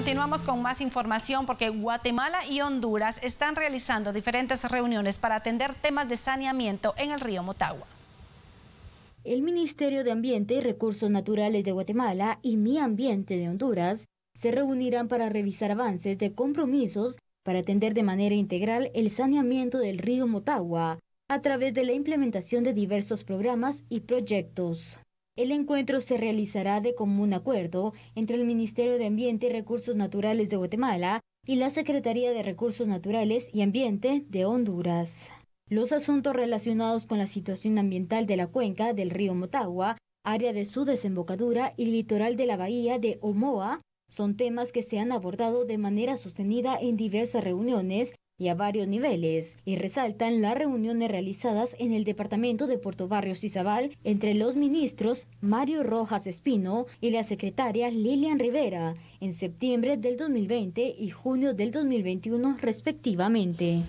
Continuamos con más información porque Guatemala y Honduras están realizando diferentes reuniones para atender temas de saneamiento en el río Motagua. El Ministerio de Ambiente y Recursos Naturales de Guatemala y Mi Ambiente de Honduras se reunirán para revisar avances de compromisos para atender de manera integral el saneamiento del río Motagua a través de la implementación de diversos programas y proyectos. El encuentro se realizará de común acuerdo entre el Ministerio de Ambiente y Recursos Naturales de Guatemala y la Secretaría de Recursos Naturales y Ambiente de Honduras. Los asuntos relacionados con la situación ambiental de la cuenca del río Motagua, área de su desembocadura y litoral de la bahía de Omoa son temas que se han abordado de manera sostenida en diversas reuniones y a varios niveles, y resaltan las reuniones realizadas en el departamento de Puerto Barrios y entre los ministros Mario Rojas Espino y la secretaria Lilian Rivera en septiembre del 2020 y junio del 2021 respectivamente.